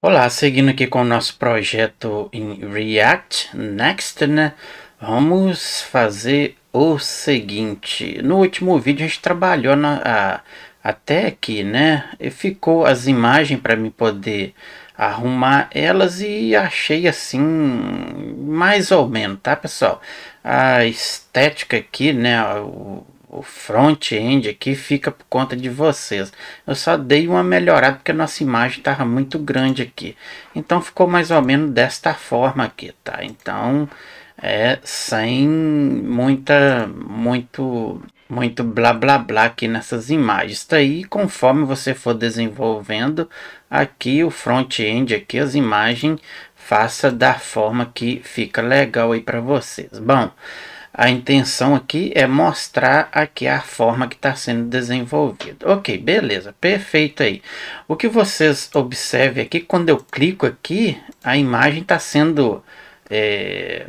Olá, seguindo aqui com o nosso projeto em React Next, né? Vamos fazer o seguinte. No último vídeo a gente trabalhou na, a, até aqui, né? E ficou as imagens para me poder arrumar elas e achei assim mais ou menos, tá, pessoal? A estética aqui, né? O, o front-end aqui fica por conta de vocês. Eu só dei uma melhorada porque a nossa imagem estava muito grande aqui. Então ficou mais ou menos desta forma aqui, tá? Então é sem muita, muito, muito blá blá blá aqui nessas imagens. Tá aí, conforme você for desenvolvendo aqui o front-end aqui, as imagens faça da forma que fica legal aí para vocês. Bom, a intenção aqui é mostrar aqui a forma que está sendo desenvolvida. Ok, beleza, perfeito aí. O que vocês observem aqui, quando eu clico aqui, a imagem está sendo é,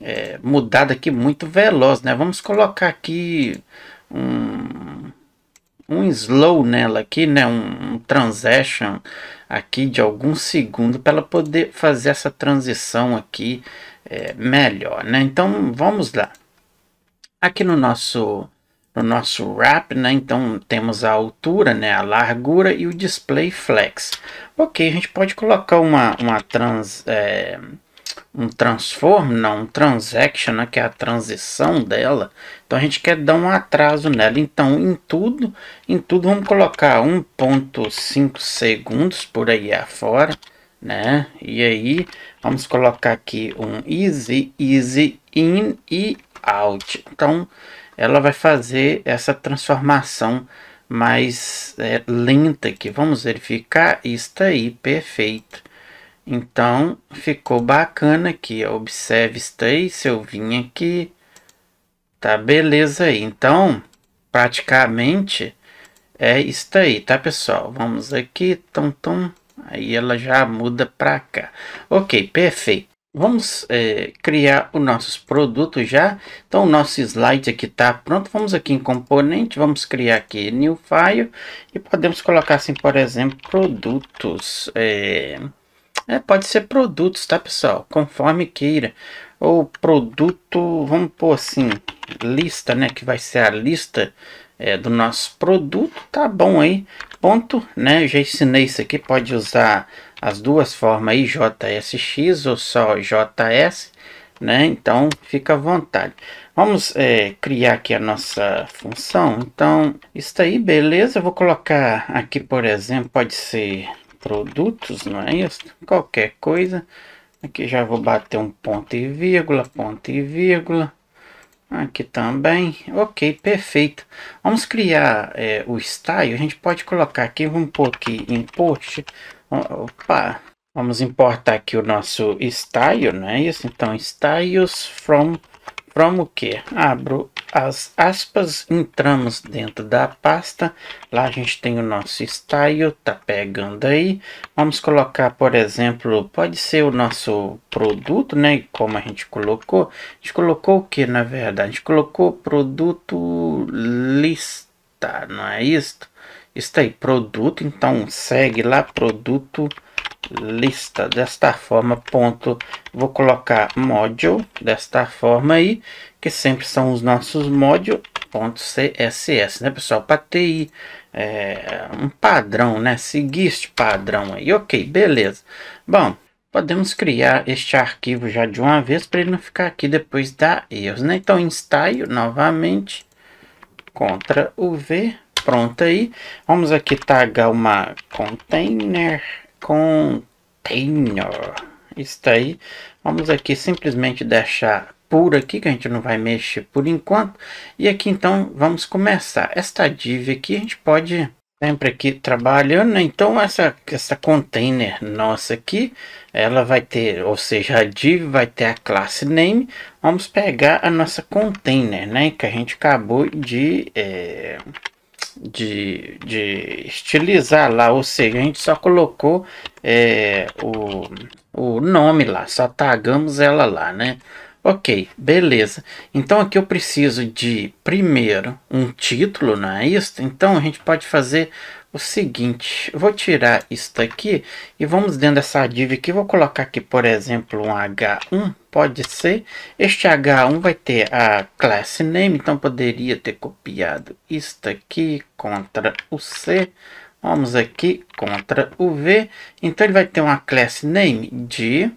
é, mudada aqui muito veloz, né? Vamos colocar aqui um, um slow nela aqui, né? Um, um aqui de alguns segundos para ela poder fazer essa transição aqui é, melhor, né? Então vamos lá. Aqui no nosso, no nosso wrap, né, então temos a altura, né, a largura e o display flex. Ok, a gente pode colocar uma, uma trans, é, um transform, não, um transaction, né, que é a transição dela. Então a gente quer dar um atraso nela. Então em tudo, em tudo vamos colocar 1.5 segundos por aí afora, né? E aí vamos colocar aqui um easy, easy in e out. Então, ela vai fazer essa transformação mais é, lenta aqui. Vamos verificar. isso aí, perfeito. Então, ficou bacana aqui. Observe, isso aí. Se eu vim aqui, tá beleza aí. Então, praticamente é isso aí, tá pessoal? Vamos aqui, tom, tom. Aí ela já muda para cá. Ok, perfeito. Vamos é, criar os nossos produtos já. Então, o nosso slide aqui está pronto. Vamos aqui em componente, vamos criar aqui new file. E podemos colocar assim, por exemplo, produtos. É, é, pode ser produtos, tá, pessoal? Conforme queira. Ou produto, vamos pôr assim, lista, né? Que vai ser a lista é, do nosso produto. Tá bom aí, ponto, né? já ensinei isso aqui, pode usar as duas formas IJSX ou só JS, né? Então fica à vontade. Vamos é, criar aqui a nossa função. Então, isso aí, beleza. Eu vou colocar aqui, por exemplo, pode ser produtos, não é isso? Qualquer coisa. Aqui já vou bater um ponto e vírgula, ponto e vírgula. Aqui também. Ok, perfeito. Vamos criar é, o style. A gente pode colocar aqui, vamos pôr aqui import Opa! Vamos importar aqui o nosso style, não é isso? Então, styles from, from o que? Abro as aspas, entramos dentro da pasta. Lá a gente tem o nosso style, tá pegando aí. Vamos colocar, por exemplo, pode ser o nosso produto, né? Como a gente colocou. A gente colocou o que, na verdade? A gente colocou produto lista, não é isto? está aí produto então segue lá produto lista desta forma ponto vou colocar module desta forma aí que sempre são os nossos module ponto css né pessoal para ter é, um padrão né seguir este padrão aí ok beleza bom podemos criar este arquivo já de uma vez para ele não ficar aqui depois da erros né então instaio novamente contra o v pronta aí. Vamos aqui tagar uma container, container, está aí. Vamos aqui simplesmente deixar por aqui, que a gente não vai mexer por enquanto. E aqui então vamos começar. Esta div aqui a gente pode sempre aqui trabalhando, né? então essa, essa container nossa aqui, ela vai ter, ou seja, a div vai ter a classe name, vamos pegar a nossa container, né, que a gente acabou de, é, de, de estilizar lá, ou seja, a gente só colocou é, o, o nome lá, só tagamos ela lá, né? Ok, beleza. Então aqui eu preciso de, primeiro, um título, não é isso? Então a gente pode fazer o seguinte, vou tirar isso daqui e vamos dentro dessa div aqui, vou colocar aqui, por exemplo, um H1, pode ser. Este H1 vai ter a class name, então poderia ter copiado isto aqui, contra o C. Vamos aqui, contra o V. Então ele vai ter uma class name de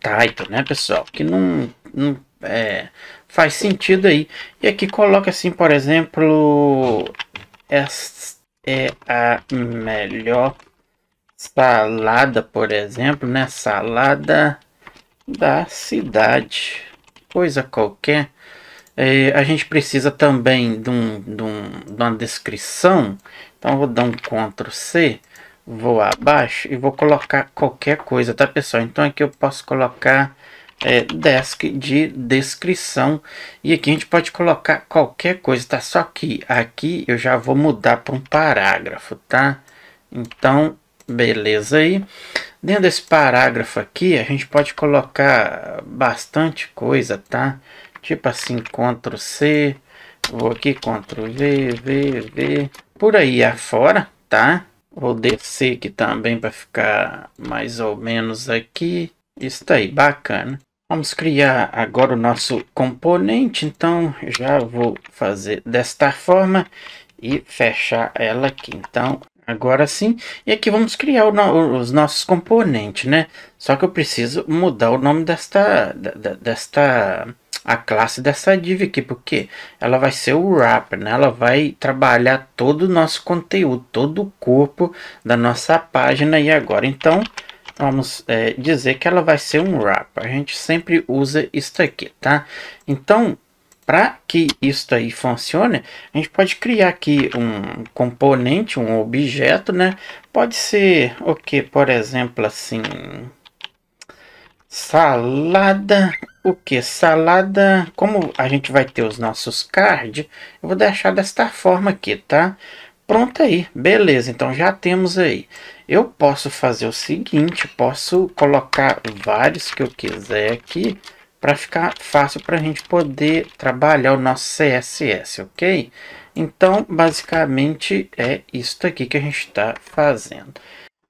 title, né, pessoal? Que não, não é, faz sentido aí. E aqui coloca assim, por exemplo, esta é a melhor salada, por exemplo, né? Salada da cidade. Coisa qualquer. É, a gente precisa também de, um, de, um, de uma descrição. Então vou dar um Ctrl C, vou abaixo e vou colocar qualquer coisa, tá pessoal? Então aqui eu posso colocar é, desk de descrição e aqui a gente pode colocar qualquer coisa, tá? Só que aqui eu já vou mudar para um parágrafo, tá? Então, beleza aí. Dentro desse parágrafo aqui, a gente pode colocar bastante coisa, tá? Tipo assim, Ctrl C, vou aqui, Ctrl V, V, V, por aí afora, tá? Vou descer aqui também para ficar mais ou menos aqui. Isso aí, bacana. Vamos criar agora o nosso componente, então já vou fazer desta forma e fechar ela aqui. Então, Agora sim. E aqui vamos criar no, os nossos componentes, né? Só que eu preciso mudar o nome desta, desta a classe dessa div aqui, porque ela vai ser o wrapper, né? Ela vai trabalhar todo o nosso conteúdo, todo o corpo da nossa página e agora. Então, vamos é, dizer que ela vai ser um wrapper. A gente sempre usa isso aqui, tá? Então, para que isso aí funcione, a gente pode criar aqui um componente, um objeto, né? Pode ser o okay, que, por exemplo, assim, salada, o que? Salada, como a gente vai ter os nossos cards, eu vou deixar desta forma aqui, tá? Pronto aí, beleza, então já temos aí. Eu posso fazer o seguinte, posso colocar vários que eu quiser aqui, para ficar fácil para a gente poder trabalhar o nosso CSS, ok? Então, basicamente, é isso aqui que a gente está fazendo.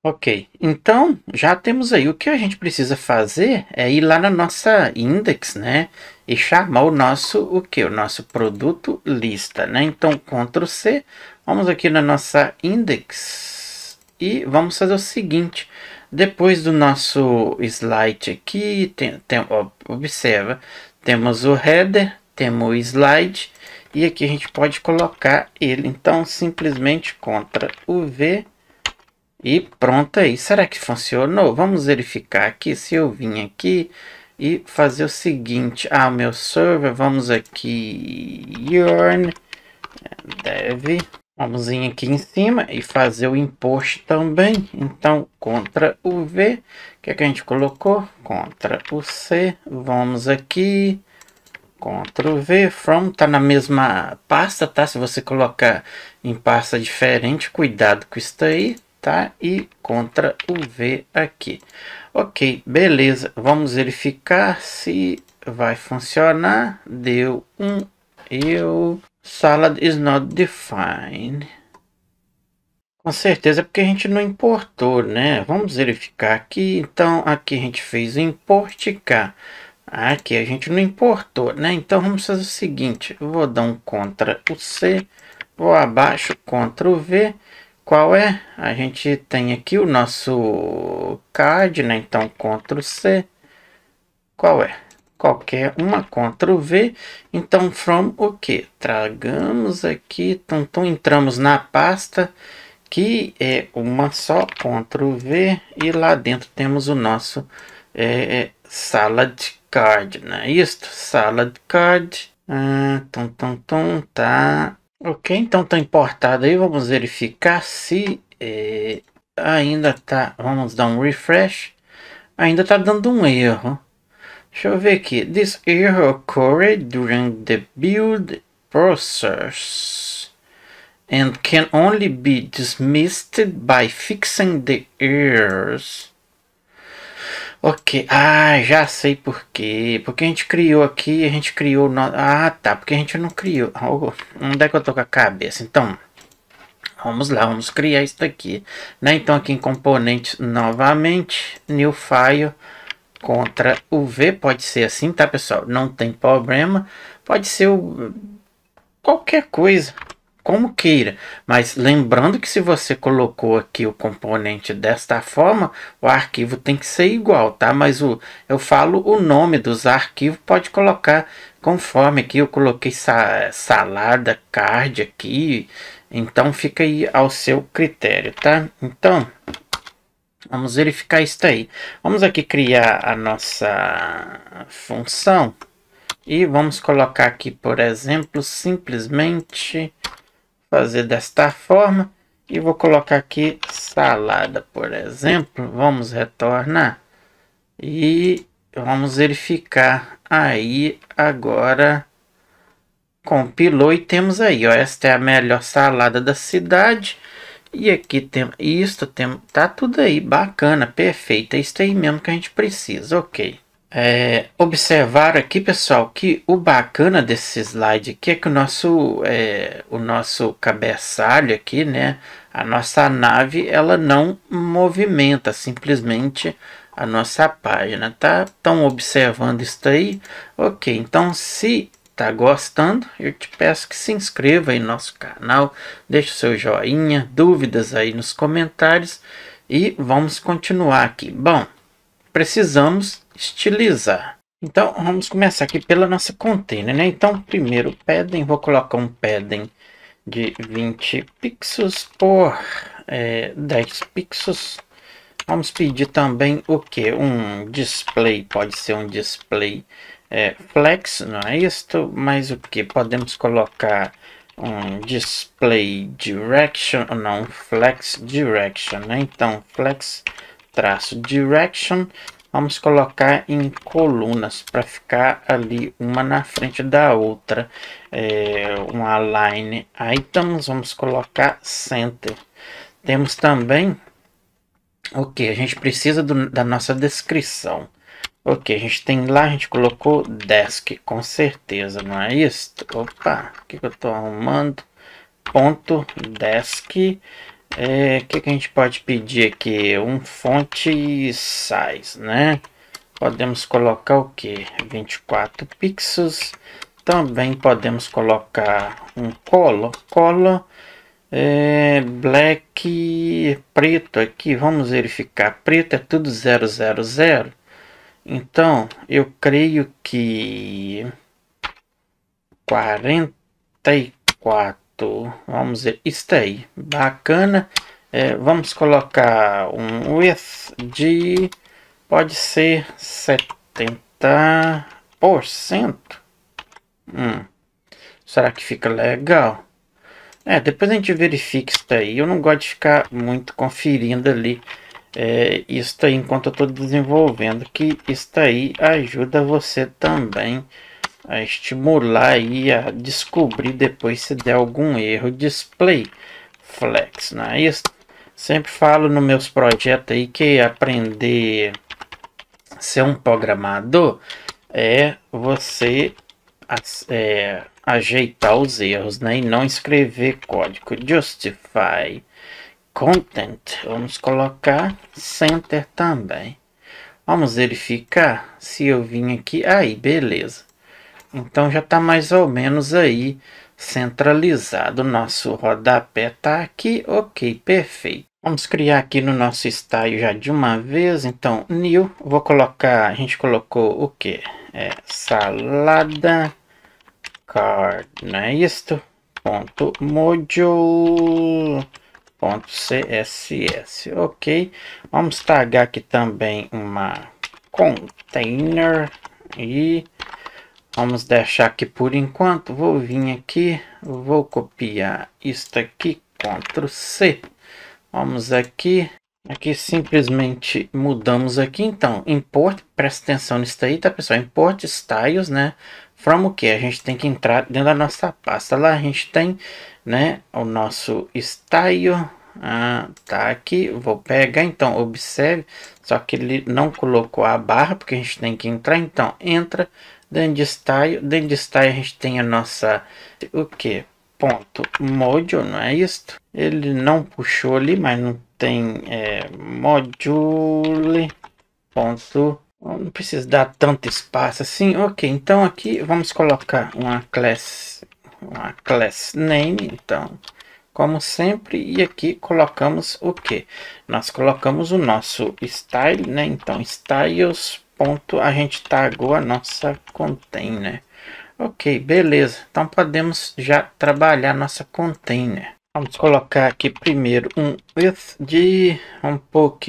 Ok, então já temos aí. O que a gente precisa fazer é ir lá na nossa index, né? E chamar o nosso, o que? O nosso produto lista, né? Então, Ctrl C, vamos aqui na nossa index e vamos fazer o seguinte. Depois do nosso slide aqui, tem, tem, observa, temos o header, temos o slide e aqui a gente pode colocar ele. Então, simplesmente contra o V e pronto aí. Será que funcionou? Vamos verificar aqui, se eu vim aqui e fazer o seguinte. Ah, meu server, vamos aqui, yarn, dev, Vamos vir aqui em cima e fazer o imposto também. Então, contra o V, o que, é que a gente colocou? Contra o C, vamos aqui. Ctrl V, From, tá na mesma pasta, tá? Se você colocar em pasta diferente, cuidado com isso aí, tá? E o V aqui. Ok, beleza. Vamos verificar se vai funcionar. Deu um eu Salad is not defined. Com certeza é porque a gente não importou, né? Vamos verificar aqui. Então, aqui a gente fez cá. Aqui a gente não importou, né? Então, vamos fazer o seguinte. Vou dar um contra o C. Vou abaixo, contra o V. Qual é? A gente tem aqui o nosso card, né? Então, contra o C. Qual é? qualquer uma, Ctrl V. Então, from o que? Tragamos aqui, então entramos na pasta, que é uma só, Ctrl V, e lá dentro temos o nosso é, é salad card, não é isto? Salad card, ah, tum, tum, tum, tá. Ok, então tá importado aí, vamos verificar se é, ainda tá, vamos dar um refresh, ainda tá dando um erro. Deixa eu ver aqui. This error occurred during the build process and can only be dismissed by fixing the errors. Ok, ah, já sei por quê. Porque a gente criou aqui, a gente criou. No... Ah, tá, porque a gente não criou. Oh, onde é que eu tô com a cabeça? Então, vamos lá, vamos criar isso daqui. Né? Então, aqui em componentes novamente, new file contra o V, pode ser assim, tá pessoal? Não tem problema, pode ser o, qualquer coisa, como queira. Mas lembrando que se você colocou aqui o componente desta forma, o arquivo tem que ser igual, tá? Mas o, eu falo o nome dos arquivos, pode colocar conforme aqui. Eu coloquei sa, salada, card aqui, então fica aí ao seu critério, tá? Então... Vamos verificar isso aí. Vamos aqui criar a nossa função e vamos colocar aqui, por exemplo, simplesmente fazer desta forma e vou colocar aqui salada, por exemplo. Vamos retornar e vamos verificar aí agora compilou e temos aí, ó, esta é a melhor salada da cidade. E aqui tem isto, tem, tá tudo aí, bacana, perfeito, é isso aí mesmo que a gente precisa, ok. É, observar aqui, pessoal, que o bacana desse slide aqui é que o nosso, é, o nosso cabeçalho aqui, né, a nossa nave, ela não movimenta, simplesmente a nossa página, tá? Estão observando isso aí? Ok, então se está gostando, eu te peço que se inscreva em nosso canal, deixe seu joinha, dúvidas aí nos comentários e vamos continuar aqui. Bom, precisamos estilizar. Então, vamos começar aqui pela nossa container, né? Então, primeiro padding, vou colocar um padding de 20 pixels por é, 10 pixels. Vamos pedir também o que? Um display, pode ser um display é, flex, não é isto, mas o que? Podemos colocar um display direction, não, flex direction, né? Então, flex traço direction, vamos colocar em colunas para ficar ali uma na frente da outra, é, um align items, vamos colocar center. Temos também o que? A gente precisa do, da nossa descrição. Ok, a gente tem lá, a gente colocou desk, com certeza, não é isso? Opa, o que, que eu estou arrumando? Ponto desk. É, o é, que, que a gente pode pedir aqui? Um fonte size, né? Podemos colocar o que? 24 pixels. Também podemos colocar um color. Color é, black preto aqui. Vamos verificar. Preto é tudo 000. Então, eu creio que 44, vamos ver isso aí. bacana. É, vamos colocar um width de, pode ser 70%. Hum, será que fica legal? É, depois a gente verifica isso daí. Eu não gosto de ficar muito conferindo ali é, isso aí enquanto eu estou desenvolvendo, que isso aí ajuda você também a estimular e a descobrir depois se der algum erro display flex, não é isso? Sempre falo nos meus projetos aí que aprender a ser um programador é você é, ajeitar os erros, né? E não escrever código. Justify content, vamos colocar center também. Vamos verificar se eu vim aqui, aí beleza. Então já está mais ou menos aí centralizado. Nosso rodapé está aqui, ok, perfeito. Vamos criar aqui no nosso style já de uma vez. Então, new, vou colocar, a gente colocou o que? É salada card, não é isto? Ponto module .css. Ok, vamos tagar aqui também uma container e vamos deixar aqui por enquanto. Vou vir aqui, vou copiar isto aqui, Ctrl C. Vamos aqui, aqui simplesmente mudamos aqui. Então, import, presta atenção nisso aí, tá pessoal? Import styles, né? From o que? A gente tem que entrar dentro da nossa pasta. Lá a gente tem né, o nosso style. Ah, tá aqui, vou pegar então, observe, só que ele não colocou a barra, porque a gente tem que entrar, então entra dentro de style, dentro de style a gente tem a nossa, o que? Ponto module, não é isto? Ele não puxou ali, mas não tem é, module ponto não precisa dar tanto espaço assim. Ok, então aqui vamos colocar uma class, uma class name, então, como sempre. E aqui colocamos o que? Nós colocamos o nosso style, né? Então, styles. Ponto, a gente tagou a nossa container. Ok, beleza. Então podemos já trabalhar nossa container. Vamos colocar aqui primeiro um width de um pouco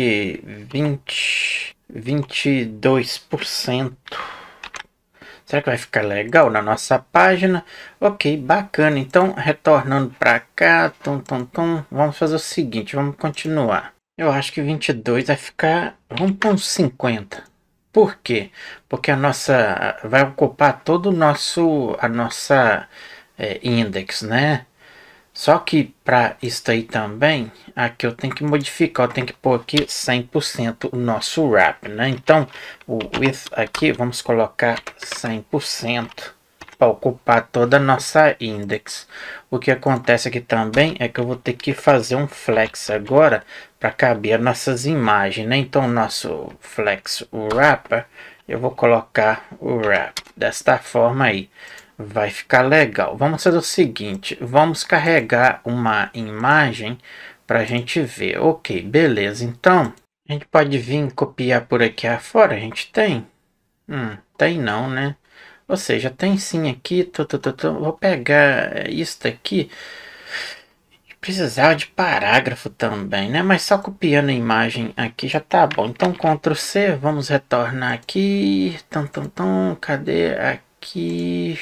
20 22%. Será que vai ficar legal na nossa página? Ok, bacana. Então, retornando para cá, tum, tum, tum, vamos fazer o seguinte, vamos continuar. Eu acho que 22 vai ficar, vamos para uns 50. Por quê? Porque a nossa vai ocupar todo o nosso a nossa é, index, né? Só que para isso aí também, aqui eu tenho que modificar, eu tenho que pôr aqui 100% o nosso wrap, né? Então, o width aqui, vamos colocar 100% para ocupar toda a nossa index. O que acontece aqui também é que eu vou ter que fazer um flex agora para caber as nossas imagens, né? Então, nosso flex wrapper, eu vou colocar o wrap desta forma aí. Vai ficar legal. Vamos fazer o seguinte, vamos carregar uma imagem para a gente ver. Ok, beleza. Então, a gente pode vir copiar por aqui afora? A gente tem? Hum, tem não, né? Ou seja, tem sim aqui. Tô, tô, tô, tô. Vou pegar isso daqui. Precisava de parágrafo também, né? Mas só copiando a imagem aqui já tá bom. Então, Ctrl C, vamos retornar aqui. Tum, tum, tum. Cadê? Aqui aqui.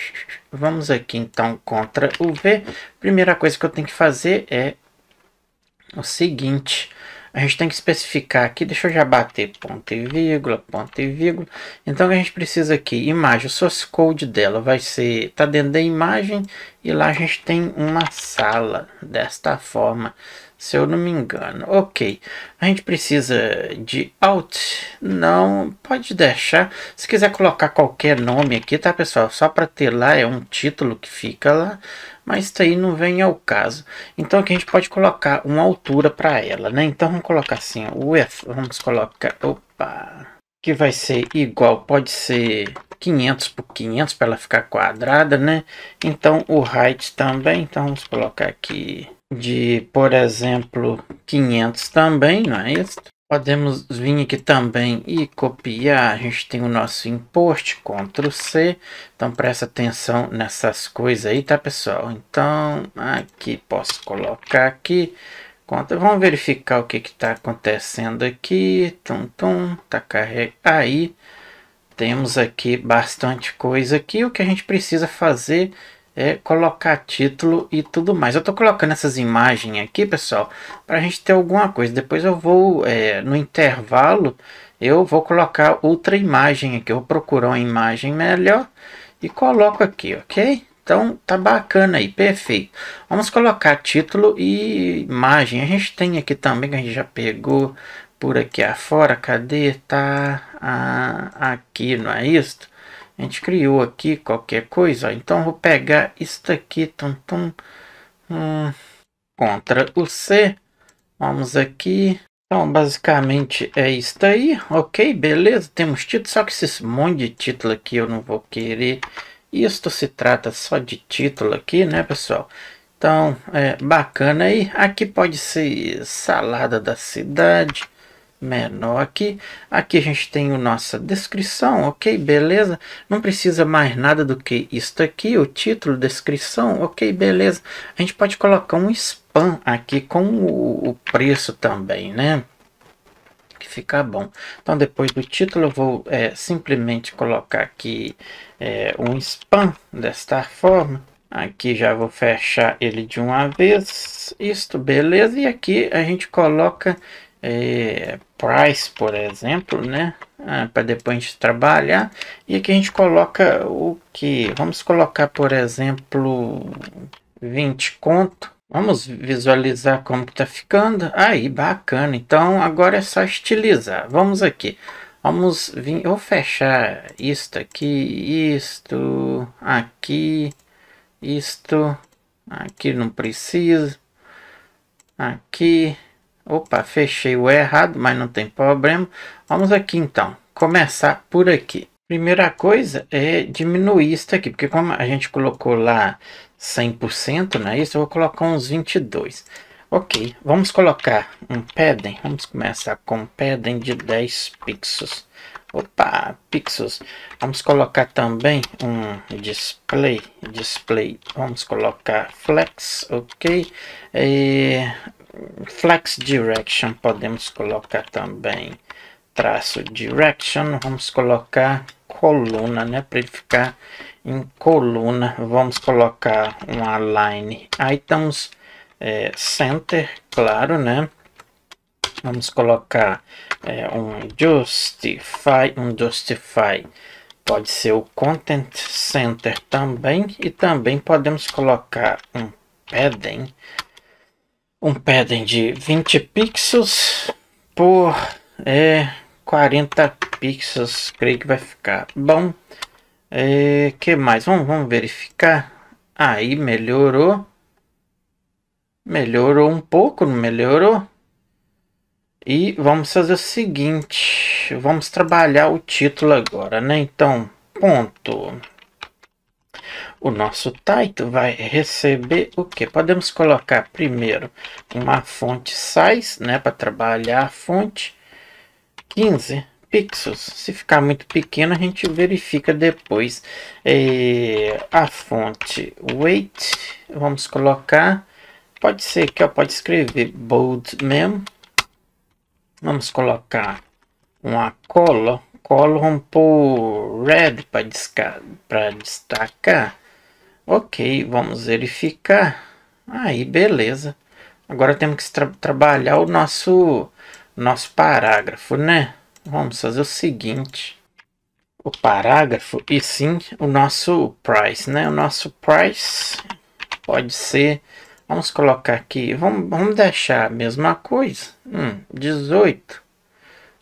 Vamos aqui então contra o V. Primeira coisa que eu tenho que fazer é o seguinte. A gente tem que especificar aqui, deixa eu já bater ponto e vírgula, ponto e vírgula. Então a gente precisa aqui, imagem, o source code dela vai ser, tá dentro da imagem e lá a gente tem uma sala desta forma se eu não me engano. Ok, a gente precisa de alt, não, pode deixar. Se quiser colocar qualquer nome aqui, tá pessoal, só para ter lá, é um título que fica lá, mas isso aí não vem ao caso. Então aqui a gente pode colocar uma altura para ela, né? Então vamos colocar assim, width, vamos colocar, opa, que vai ser igual, pode ser 500 por 500 para ela ficar quadrada, né? Então o height também, então vamos colocar aqui de, por exemplo, 500 também, não é isso? Podemos vir aqui também e copiar. A gente tem o nosso import, Ctrl C. Então presta atenção nessas coisas aí, tá pessoal? Então aqui posso colocar aqui. Conta. Vamos verificar o que está acontecendo aqui. Tum, tum, tá carregado. Aí temos aqui bastante coisa aqui. O que a gente precisa fazer é é, colocar título e tudo mais. Eu estou colocando essas imagens aqui, pessoal, para a gente ter alguma coisa. Depois eu vou, é, no intervalo, eu vou colocar outra imagem aqui. Eu vou procurar uma imagem melhor e coloco aqui, ok? Então tá bacana aí, perfeito. Vamos colocar título e imagem. A gente tem aqui também, que a gente já pegou por aqui afora. Cadê? Tá ah, aqui, não é isso? A gente criou aqui qualquer coisa. Então, vou pegar isto aqui. Tum, tum, hum, contra o C. Vamos aqui. Então, basicamente é isso aí. Ok, beleza. Temos título. Só que esse monte de título aqui eu não vou querer. Isto se trata só de título aqui, né, pessoal? Então, é bacana aí. Aqui pode ser salada da cidade menor aqui. Aqui a gente tem a nossa descrição, ok, beleza. Não precisa mais nada do que isto aqui, o título, descrição, ok, beleza. A gente pode colocar um spam aqui com o, o preço também, né? Que fica bom. Então depois do título eu vou é, simplesmente colocar aqui é, um spam desta forma. Aqui já vou fechar ele de uma vez. Isto, beleza. E aqui a gente coloca é, price, por exemplo, né? Ah, para depois a gente trabalhar. E aqui a gente coloca o que? Vamos colocar, por exemplo, 20 conto. Vamos visualizar como está ficando. Aí, bacana. Então, agora é só estilizar. Vamos aqui. Vamos vir... vou fechar isto aqui, isto, aqui, isto, aqui não precisa, aqui, Opa, fechei o errado, mas não tem problema. Vamos aqui então, começar por aqui. Primeira coisa é diminuir isso aqui, porque como a gente colocou lá 100%, né? Isso eu vou colocar uns 22. Ok, vamos colocar um padding. Vamos começar com um padding de 10 pixels. Opa, pixels. Vamos colocar também um display. Display, vamos colocar flex, ok. E é, flex direction podemos colocar também traço direction, vamos colocar coluna, né, para ele ficar em coluna, vamos colocar um align items, é, center, claro, né, vamos colocar é, um justify, um justify pode ser o content center também, e também podemos colocar um padding, um padding de 20 pixels por é, 40 pixels, creio que vai ficar bom. É, que mais? Vamos, vamos verificar. Aí melhorou. Melhorou um pouco, não melhorou? E vamos fazer o seguinte, vamos trabalhar o título agora, né? Então, ponto o nosso title vai receber o que? Podemos colocar primeiro uma fonte size, né, para trabalhar a fonte, 15 pixels. Se ficar muito pequena, a gente verifica depois. É, a fonte weight, vamos colocar, pode ser que eu pode escrever bold mesmo. Vamos colocar uma cola um pouco red para destacar Ok, vamos verificar. Aí, beleza. Agora temos que tra trabalhar o nosso, nosso parágrafo, né? Vamos fazer o seguinte. O parágrafo e sim o nosso price, né? O nosso price pode ser... Vamos colocar aqui, vamos, vamos deixar a mesma coisa. Hum, 18.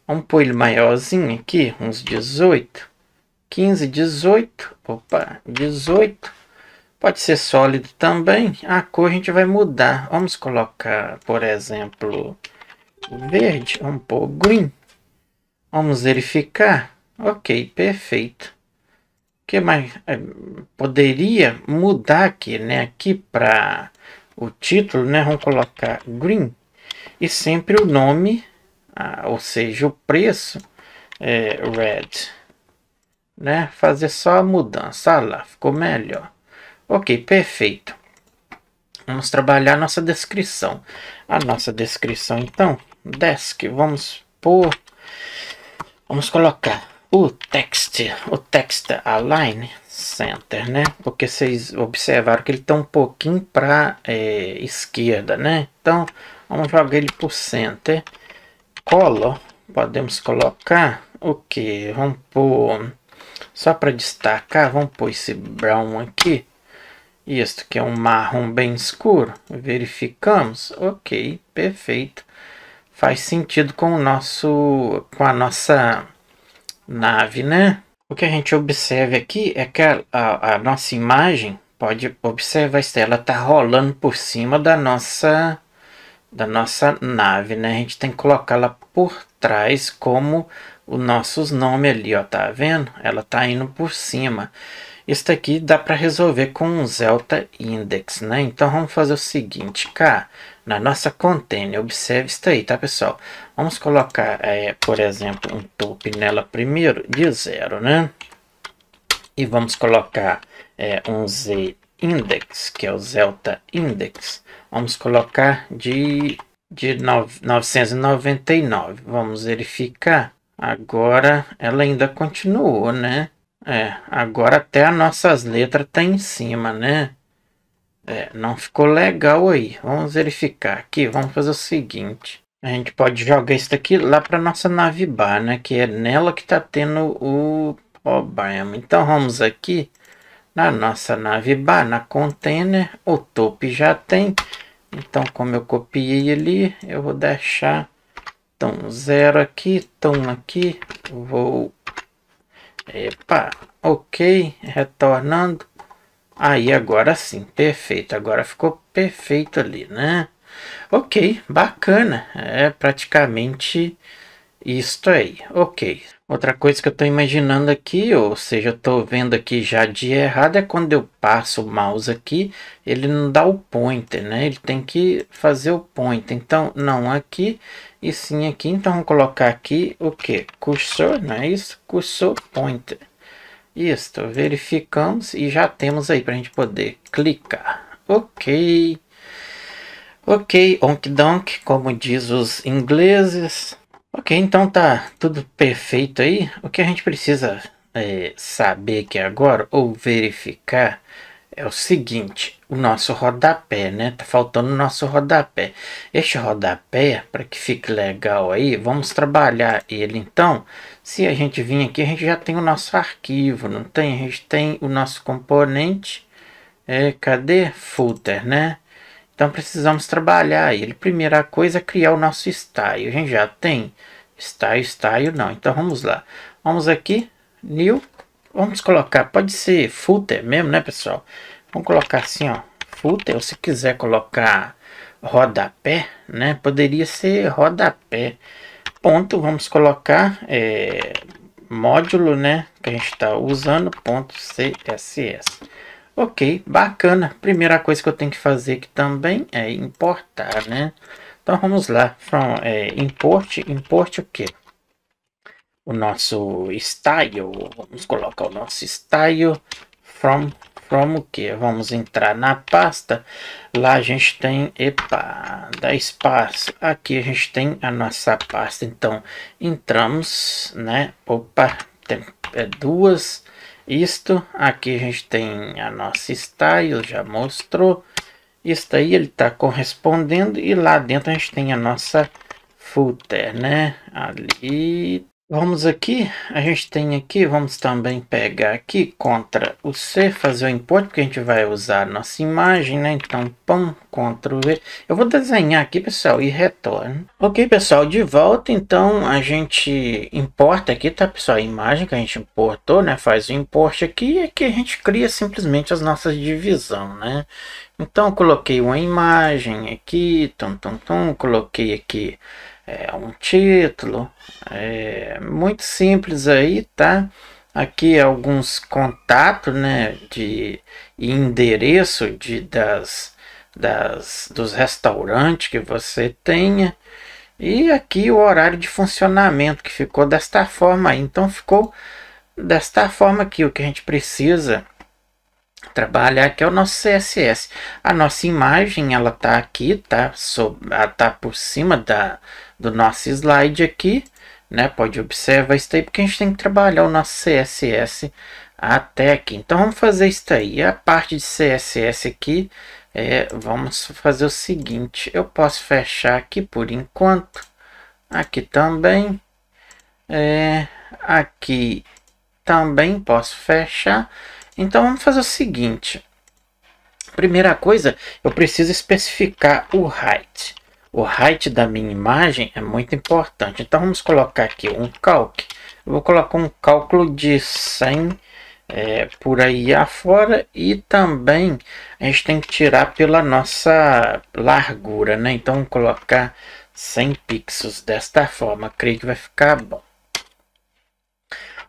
Vamos pôr ele maiorzinho aqui, uns 18. 15, 18. Opa, 18 Pode ser sólido também. A cor a gente vai mudar. Vamos colocar, por exemplo, verde. Vamos pouco green. Vamos verificar. Ok, perfeito. O que mais? Eh, poderia mudar aqui, né? Aqui para o título, né? Vamos colocar green. E sempre o nome, ah, ou seja, o preço é red. Né? Fazer só a mudança. Olha lá, ficou melhor. Ok, perfeito. Vamos trabalhar nossa descrição. A nossa descrição, então, desk, vamos por... Vamos colocar o text, o text align center, né? Porque vocês observaram que ele está um pouquinho para é, esquerda, né? Então, vamos jogar ele para o center. Color, podemos colocar o okay, que? Vamos por... Só para destacar, vamos pôr esse brown aqui. Isto que é um marrom bem escuro. Verificamos. Ok, perfeito. Faz sentido com o nosso, com a nossa nave, né? O que a gente observa aqui é que a, a, a nossa imagem pode observar isso. Ela está rolando por cima da nossa da nossa nave, né? A gente tem que colocá-la por trás como os nossos nomes ali, ó, tá vendo? Ela tá indo por cima. Isso aqui dá para resolver com um delta index, né? Então vamos fazer o seguinte, cá na nossa container, observe isso aí, tá pessoal? Vamos colocar, é, por exemplo, um top nela primeiro de zero, né? E vamos colocar é, um z index, que é o delta index. Vamos colocar de, de 999. Vamos verificar Agora ela ainda continuou, né? É, agora até as nossas letras tá em cima, né? É, não ficou legal aí. Vamos verificar aqui, vamos fazer o seguinte. A gente pode jogar isso daqui lá para nossa nave bar, né? Que é nela que tá tendo o problema. Então vamos aqui na nossa nave bar, na container. O top já tem. Então como eu copiei ali, eu vou deixar então, zero aqui, tom aqui, vou... Epa, ok, retornando. Aí, agora sim, perfeito. Agora ficou perfeito ali, né? Ok, bacana. É praticamente isto aí, ok. Outra coisa que eu estou imaginando aqui, ou seja, eu estou vendo aqui já de errado, é quando eu passo o mouse aqui, ele não dá o pointer, né? Ele tem que fazer o pointer. Então, não aqui e sim aqui. Então, vamos colocar aqui o que? Cursor, não é isso? Cursor pointer. Isto, verificamos e já temos aí para a gente poder clicar. Ok. Ok, onk donk, como diz os ingleses. Ok, então tá tudo perfeito aí. O que a gente precisa é, saber aqui agora, ou verificar, é o seguinte, o nosso rodapé, né? Tá faltando o nosso rodapé. Este rodapé, para que fique legal aí, vamos trabalhar ele então. Se a gente vir aqui, a gente já tem o nosso arquivo, não tem? A gente tem o nosso componente. É, cadê? Footer, né? Então precisamos trabalhar ele. Primeira coisa é criar o nosso style. A gente já tem style, style não. Então vamos lá. Vamos aqui, new. Vamos colocar, pode ser footer mesmo, né, pessoal? Vamos colocar assim, ó, footer. Ou se quiser colocar rodapé, né? Poderia ser rodapé. Ponto, vamos colocar é, módulo, né? Que a gente está usando, ponto CSS. Ok, bacana. Primeira coisa que eu tenho que fazer aqui também é importar, né? Então vamos lá, from é, import, import o que? O nosso style, vamos colocar o nosso style from, from o que? Vamos entrar na pasta, lá a gente tem, epa, dá espaço, aqui a gente tem a nossa pasta, então entramos, né? Opa, tem é, duas, isto. Aqui a gente tem a nossa style, já mostrou. Isso aí ele está correspondendo e lá dentro a gente tem a nossa footer, né? Ali Vamos aqui, a gente tem aqui, vamos também pegar aqui, Ctrl o C, fazer o import, porque a gente vai usar nossa imagem, né? Então, pão, Ctrl V. Eu vou desenhar aqui, pessoal, e retorno. Ok, pessoal, de volta, então, a gente importa aqui, tá, pessoal? A imagem que a gente importou, né? Faz o import aqui e aqui a gente cria simplesmente as nossas divisão, né? Então, coloquei uma imagem aqui, tum, tum, tum, coloquei aqui é, é, um título, é muito simples aí, tá? Aqui alguns contatos, né, de endereço de das, das dos restaurantes que você tenha e aqui o horário de funcionamento que ficou desta forma aí. Então ficou desta forma aqui o que a gente precisa trabalhar aqui é o nosso CSS. A nossa imagem ela tá aqui, tá? Sob, tá por cima da do nosso slide aqui, né? Pode observar isso aí, porque a gente tem que trabalhar o nosso CSS até aqui. Então, vamos fazer isso aí. A parte de CSS aqui, é, vamos fazer o seguinte. Eu posso fechar aqui por enquanto. Aqui também. É, aqui também posso fechar. Então, vamos fazer o seguinte. Primeira coisa, eu preciso especificar o height o height da minha imagem é muito importante. Então vamos colocar aqui um calc. Eu vou colocar um cálculo de 100 é, por aí afora e também a gente tem que tirar pela nossa largura, né? Então colocar 100 pixels desta forma, creio que vai ficar bom.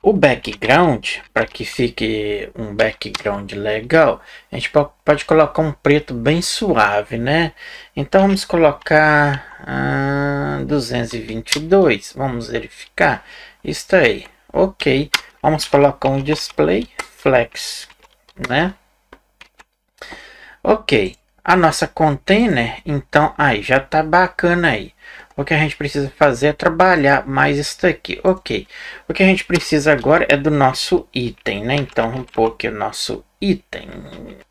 O background, para que fique um background legal, a gente pode colocar um preto bem suave, né? Então vamos colocar ah, 222, vamos verificar. Está aí, ok. Vamos colocar um display flex, né? Ok, a nossa container, então, aí já tá bacana aí. O que a gente precisa fazer é trabalhar mais isso aqui. Ok. O que a gente precisa agora é do nosso item, né? Então vamos pôr aqui o nosso item.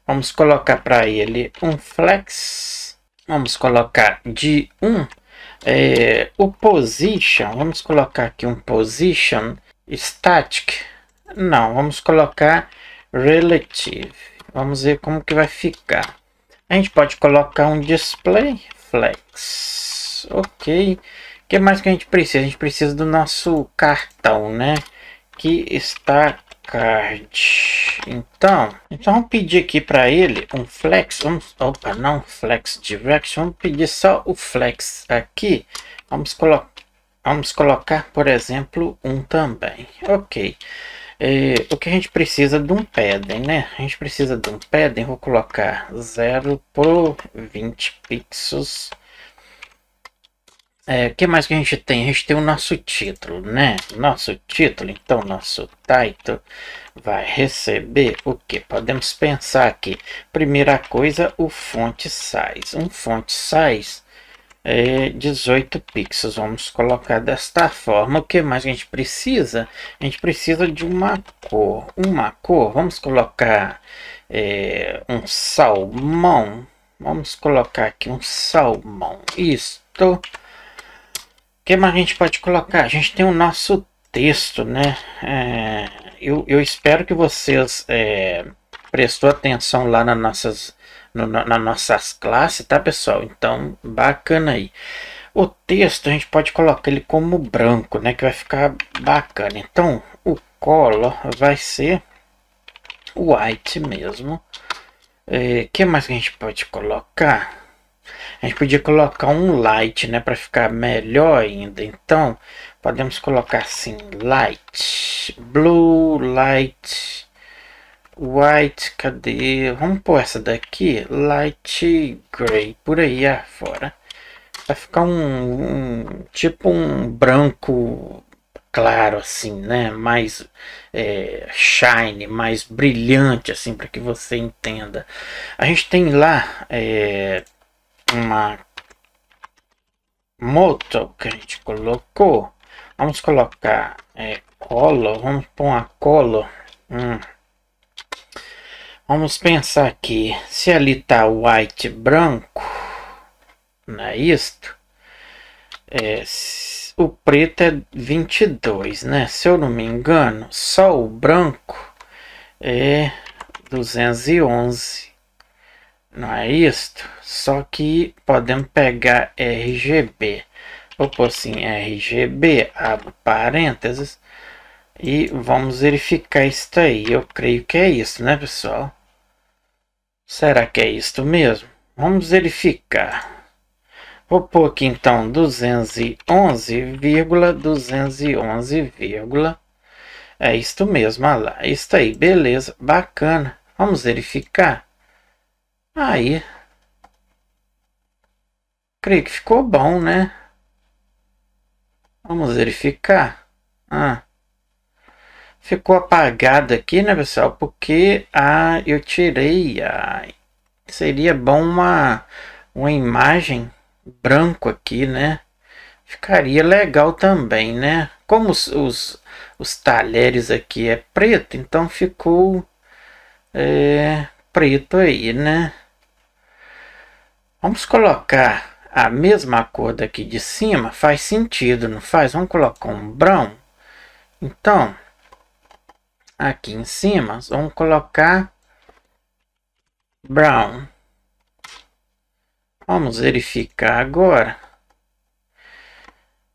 Vamos colocar para ele um flex. Vamos colocar de 1. Um, é, o position. Vamos colocar aqui um position static. Não, vamos colocar relative. Vamos ver como que vai ficar. A gente pode colocar um display flex ok. O que mais que a gente precisa? A gente precisa do nosso cartão, né? Que está card. Então, então vamos pedir aqui para ele um flex, vamos, opa, não flex direction. vamos pedir só o flex aqui. Vamos colocar, vamos colocar, por exemplo, um também. Ok. É, o que a gente precisa de um padding, né? A gente precisa de um padding, vou colocar 0 por 20 pixels é, que mais que a gente tem? A gente tem o nosso título, né? Nosso título, então nosso title vai receber o que? Podemos pensar aqui. Primeira coisa, o font size. Um font size é 18 pixels. Vamos colocar desta forma. O que mais que a gente precisa? A gente precisa de uma cor. Uma cor, vamos colocar é, um salmão. Vamos colocar aqui um salmão. Isto que mais a gente pode colocar? A gente tem o nosso texto, né? É, eu, eu, espero que vocês é, prestou atenção lá nas nossas, no, nossas classes, tá, pessoal? Então, bacana aí. O texto a gente pode colocar ele como branco, né? Que vai ficar bacana. Então, o color vai ser white mesmo. O é, que mais a gente pode colocar? A gente podia colocar um light, né, para ficar melhor ainda. Então, podemos colocar assim, light, blue, light, white, cadê? Vamos pôr essa daqui, light gray, por aí afora. Ah, Vai ficar um, um tipo um branco claro assim, né? Mais é, shine, mais brilhante assim, para que você entenda. A gente tem lá é, uma moto que a gente colocou. Vamos colocar é, colo, vamos pôr uma colo. Hum. Vamos pensar aqui, se ali tá white branco, não é isto? É, o preto é 22, né? Se eu não me engano, só o branco é 211. Não é isto? Só que podemos pegar RGB. Vou pôr assim, RGB, abro parênteses. E vamos verificar isso aí. Eu creio que é isso, né, pessoal? Será que é isto mesmo? Vamos verificar. Vou pôr aqui então 211,211, 211, é isto mesmo, olha lá, é isso aí, beleza, bacana. Vamos verificar. Aí. Creio que ficou bom, né? Vamos verificar. Ah. Ficou apagado aqui, né, pessoal? Porque ah, eu tirei. Ah, seria bom uma, uma imagem branco aqui, né? Ficaria legal também, né? Como os, os, os talheres aqui é preto, então ficou é, preto aí, né? Vamos colocar a mesma cor daqui de cima, faz sentido, não faz? Vamos colocar um brown. Então, aqui em cima, vamos colocar brown. Vamos verificar agora.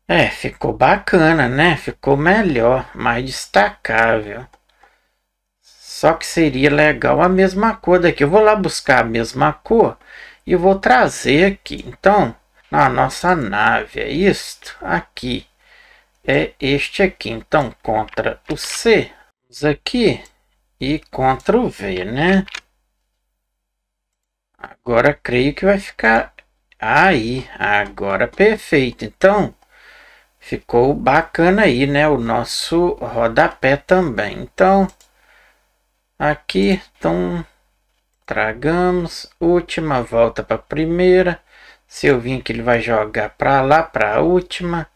É, ficou bacana, né? Ficou melhor, mais destacável. Só que seria legal a mesma cor daqui. Eu vou lá buscar a mesma cor e vou trazer aqui. Então, na nossa nave é isto aqui. É este aqui. Então, contra o C, aqui e contra o V, né? Agora creio que vai ficar aí. Agora perfeito. Então, ficou bacana aí, né? O nosso rodapé também. Então, aqui, então Tragamos. Última volta para primeira. Silvinho que ele vai jogar para lá, para a última.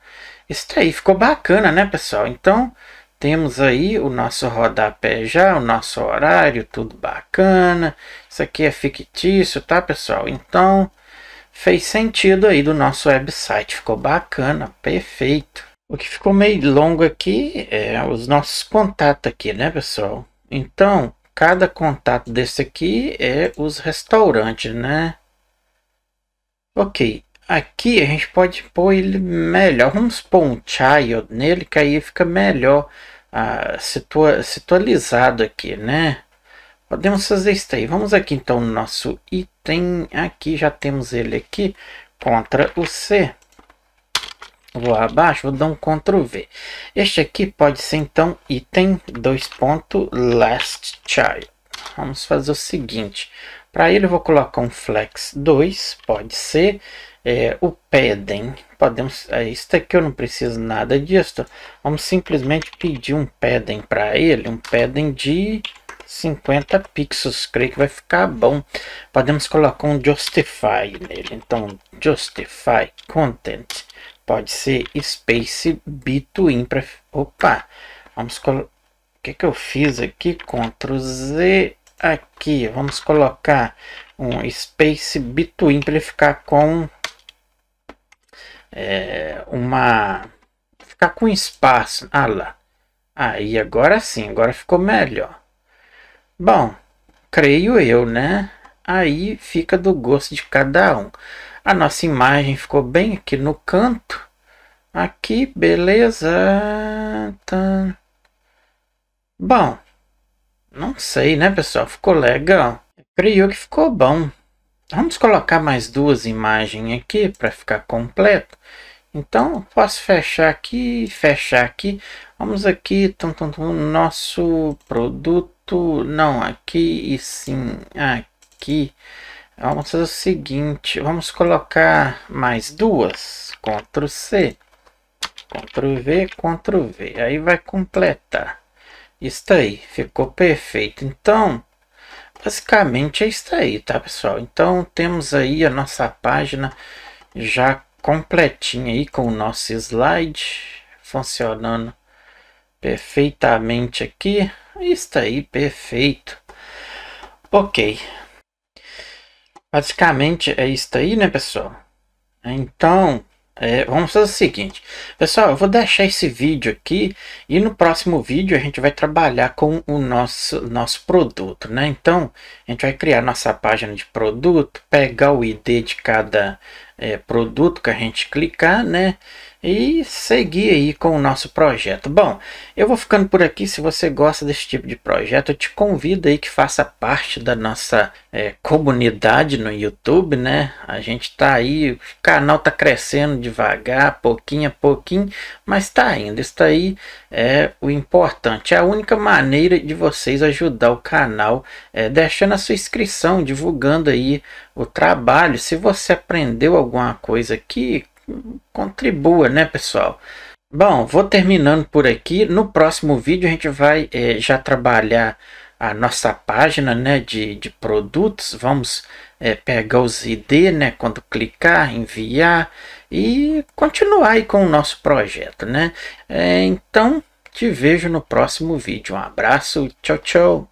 Isso aí ficou bacana, né, pessoal? Então, temos aí o nosso rodapé já, o nosso horário, tudo bacana. Isso aqui é fictício, tá, pessoal? Então, fez sentido aí do nosso website. Ficou bacana, perfeito. O que ficou meio longo aqui é os nossos contatos aqui, né, pessoal? Então, Cada contato desse aqui é os restaurantes, né? Ok, aqui a gente pode pôr ele melhor. Vamos pôr um child nele, que aí fica melhor ah, situa aqui, né? Podemos fazer isso aí. Vamos aqui então no nosso item. Aqui já temos ele aqui. Ctrl o C vou abaixo, vou dar um Ctrl V. Este aqui pode ser então item dois ponto last child. Vamos fazer o seguinte, para ele eu vou colocar um flex 2, pode ser é, o pedem. Podemos, é, isso aqui eu não preciso nada disso. Vamos simplesmente pedir um pedem para ele, um pedem de 50 pixels, creio que vai ficar bom. Podemos colocar um justify nele, então justify content pode ser space between. Pra... Opa, vamos colocar... O que, que eu fiz aqui? Ctrl Z aqui. Vamos colocar um space between para ele ficar com é, uma... Ficar com espaço. Ah lá. Aí ah, agora sim, agora ficou melhor. Bom, creio eu, né? Aí fica do gosto de cada um. A nossa imagem ficou bem aqui no canto. Aqui, beleza. Tá. Bom, não sei, né, pessoal? Ficou legal. creio que ficou bom. Vamos colocar mais duas imagens aqui para ficar completo. Então, posso fechar aqui, fechar aqui. Vamos aqui, tum, tum, tum, nosso produto. Não, aqui e sim aqui. Vamos fazer o seguinte, vamos colocar mais duas, Ctrl C, Ctrl V, Ctrl V, aí vai completar. Isso aí, ficou perfeito. Então, basicamente é isso aí, tá pessoal? Então temos aí a nossa página já completinha aí com o nosso slide funcionando perfeitamente aqui. Isso aí, perfeito. Ok, Basicamente é isso aí, né, pessoal? Então, é, vamos fazer o seguinte. Pessoal, eu vou deixar esse vídeo aqui e no próximo vídeo a gente vai trabalhar com o nosso, nosso produto, né? Então, a gente vai criar nossa página de produto, pegar o ID de cada é, produto que a gente clicar, né? e seguir aí com o nosso projeto. Bom, eu vou ficando por aqui. Se você gosta desse tipo de projeto, eu te convido aí que faça parte da nossa é, comunidade no YouTube, né? A gente tá aí, o canal tá crescendo devagar, pouquinho a pouquinho, mas tá indo. Isso aí é o importante. É a única maneira de vocês ajudar o canal é deixando a sua inscrição, divulgando aí o trabalho. Se você aprendeu alguma coisa aqui, contribua, né, pessoal? Bom, vou terminando por aqui. No próximo vídeo a gente vai é, já trabalhar a nossa página né, de, de produtos. Vamos é, pegar os ID, né, quando clicar, enviar e continuar aí com o nosso projeto. Né? É, então, te vejo no próximo vídeo. Um abraço, tchau, tchau.